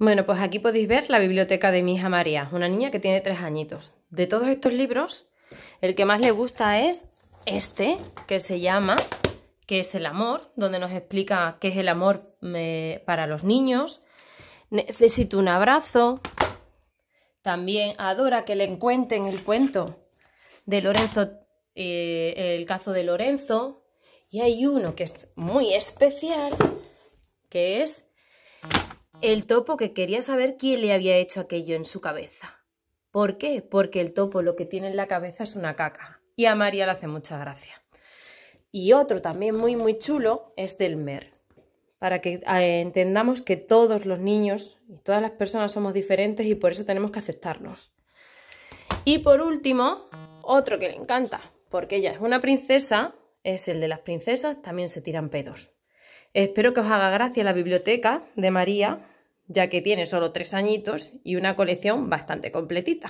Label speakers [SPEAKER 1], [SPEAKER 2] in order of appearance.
[SPEAKER 1] Bueno, pues aquí podéis ver la biblioteca de mi hija María, una niña que tiene tres añitos. De todos estos libros, el que más le gusta es este, que se llama que es el amor? Donde nos explica qué es el amor para los niños. Necesito un abrazo. También adora que le cuenten el cuento de Lorenzo, eh, el caso de Lorenzo. Y hay uno que es muy especial, que es el topo que quería saber quién le había hecho aquello en su cabeza. ¿Por qué? Porque el topo lo que tiene en la cabeza es una caca. Y a María le hace mucha gracia. Y otro también muy muy chulo es del mer. Para que eh, entendamos que todos los niños y todas las personas somos diferentes y por eso tenemos que aceptarlos. Y por último, otro que le encanta, porque ella es una princesa, es el de las princesas, también se tiran pedos. Espero que os haga gracia la biblioteca de María, ya que tiene solo tres añitos y una colección bastante completita.